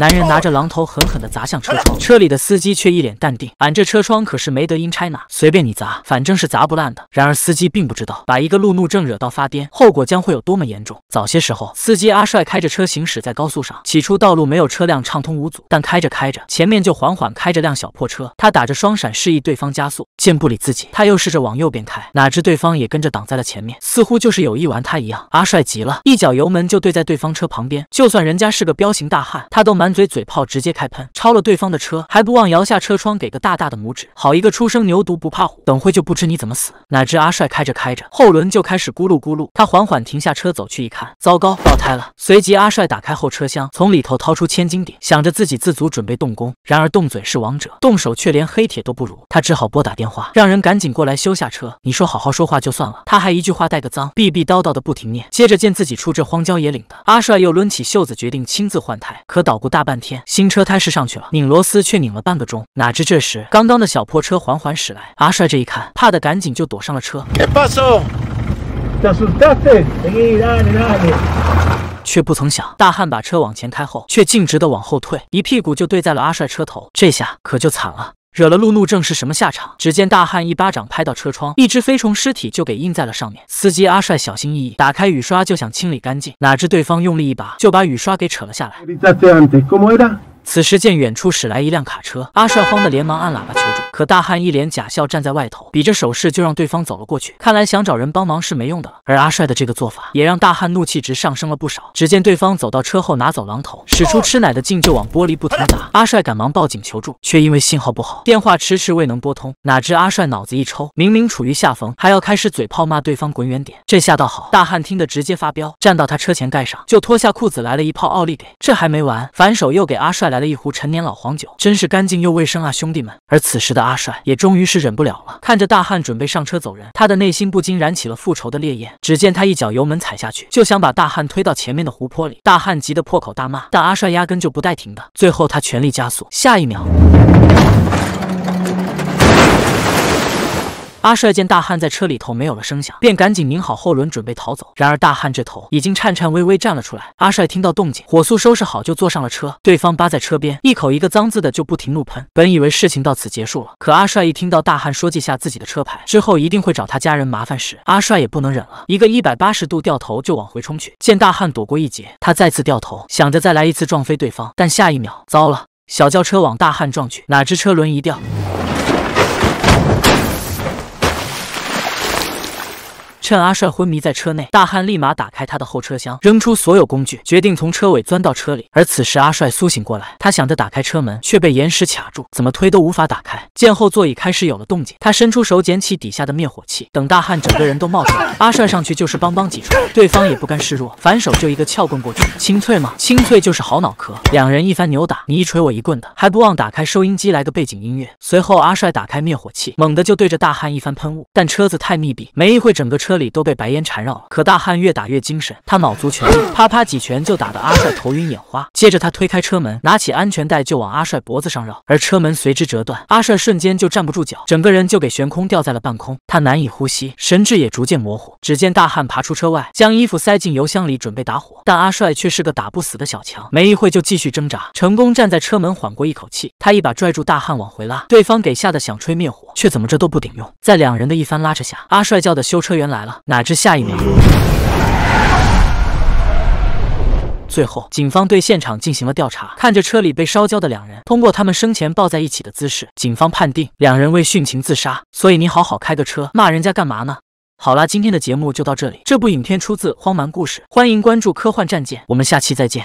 男人拿着榔头狠狠地砸向车窗，车里的司机却一脸淡定。俺这车窗可是没得阴差哪，随便你砸，反正是砸不烂的。然而司机并不知道，把一个路怒症惹到发癫，后果将会有多么严重。早些时候，司机阿帅开着车行驶在高速上，起初道路没有车辆，畅通无阻。但开着开着，前面就缓缓开着辆小破车，他打着双闪示意对方加速，见不理自己，他又试着往右边开，哪知对方也跟着挡在了前面，似乎就是有意玩他一样。阿帅急了，一脚油门就对在对方车旁边，就算人家是个彪形大汉，他都蛮。满嘴嘴炮直接开喷，超了对方的车，还不忘摇下车窗给个大大的拇指。好一个初生牛犊不怕虎，等会就不知你怎么死。哪知阿帅开着开着，后轮就开始咕噜咕噜。他缓缓停下车，走去一看，糟糕，爆胎了。随即阿帅打开后车厢，从里头掏出千斤顶，想着自己自足，准备动工。然而动嘴是王者，动手却连黑铁都不如。他只好拨打电话，让人赶紧过来修下车。你说好好说话就算了，他还一句话带个脏，逼逼叨叨的不停念。接着见自己出这荒郊野岭的，阿帅又抡起袖子，决定亲自换胎。可捣鼓大。大半天，新车胎是上去了，拧螺丝却拧了半个钟。哪知这时，刚刚的小破车缓缓驶来，阿帅这一看，怕的赶紧就躲上了车。却不曾想，大汉把车往前开后，却径直的往后退，一屁股就对在了阿帅车头，这下可就惨了。惹了路怒症是什么下场？只见大汉一巴掌拍到车窗，一只飞虫尸体就给印在了上面。司机阿帅小心翼翼打开雨刷就想清理干净，哪知对方用力一拔就把雨刷给扯了下来。此时见远处驶来一辆卡车，阿帅慌得连忙按喇叭求助。可大汉一脸假笑站在外头，比着手势就让对方走了过去。看来想找人帮忙是没用的了。而阿帅的这个做法也让大汉怒气值上升了不少。只见对方走到车后拿走榔头，使出吃奶的劲就往玻璃不停砸。阿帅赶忙报警求助，却因为信号不好，电话迟迟未能拨通。哪知阿帅脑子一抽，明明处于下风，还要开始嘴炮骂对方滚远点。这下倒好，大汉听得直接发飙，站到他车前盖上就脱下裤子来了一泡奥利给。这还没完，反手又给阿帅来了一壶陈年老黄酒，真是干净又卫生啊，兄弟们。而此时的。阿。阿帅也终于是忍不了了，看着大汉准备上车走人，他的内心不禁燃起了复仇的烈焰。只见他一脚油门踩下去，就想把大汉推到前面的湖泊里。大汉急得破口大骂，但阿帅压根就不带停的。最后他全力加速，下一秒。阿帅见大汉在车里头没有了声响，便赶紧拧好后轮准备逃走。然而大汉这头已经颤颤巍巍站了出来。阿帅听到动静，火速收拾好就坐上了车。对方扒在车边，一口一个脏字的就不停怒喷。本以为事情到此结束了，可阿帅一听到大汉说记下自己的车牌之后一定会找他家人麻烦时，阿帅也不能忍了，一个一百八十度掉头就往回冲去。见大汉躲过一劫，他再次掉头，想着再来一次撞飞对方。但下一秒，糟了，小轿车往大汉撞去，哪知车轮一掉。趁阿帅昏迷在车内，大汉立马打开他的后车厢，扔出所有工具，决定从车尾钻到车里。而此时阿帅苏醒过来，他想着打开车门，却被岩石卡住，怎么推都无法打开。见后座椅开始有了动静，他伸出手捡起底下的灭火器，等大汉整个人都冒出来，阿帅上去就是邦邦几锤，对方也不甘示弱，反手就一个撬棍过去，清脆吗？清脆就是好脑壳。两人一番扭打，你一锤我一棍的，还不忘打开收音机来个背景音乐。随后阿帅打开灭火器，猛地就对着大汉一番喷雾，但车子太密闭，没一会整个车。里都被白烟缠绕了，可大汉越打越精神，他卯足全力，啪啪几拳就打得阿帅头晕眼花。接着他推开车门，拿起安全带就往阿帅脖子上绕，而车门随之折断，阿帅瞬间就站不住脚，整个人就给悬空吊在了半空。他难以呼吸，神志也逐渐模糊。只见大汉爬出车外，将衣服塞进油箱里准备打火，但阿帅却是个打不死的小强，没一会就继续挣扎，成功站在车门缓过一口气。他一把拽住大汉往回拉，对方给吓得想吹灭火，却怎么着都不顶用。在两人的一番拉扯下，阿帅叫的修车员来了。哪知下一秒，最后警方对现场进行了调查，看着车里被烧焦的两人，通过他们生前抱在一起的姿势，警方判定两人为殉情自杀。所以你好好开个车，骂人家干嘛呢？好啦，今天的节目就到这里。这部影片出自《荒蛮故事》，欢迎关注《科幻战舰》，我们下期再见。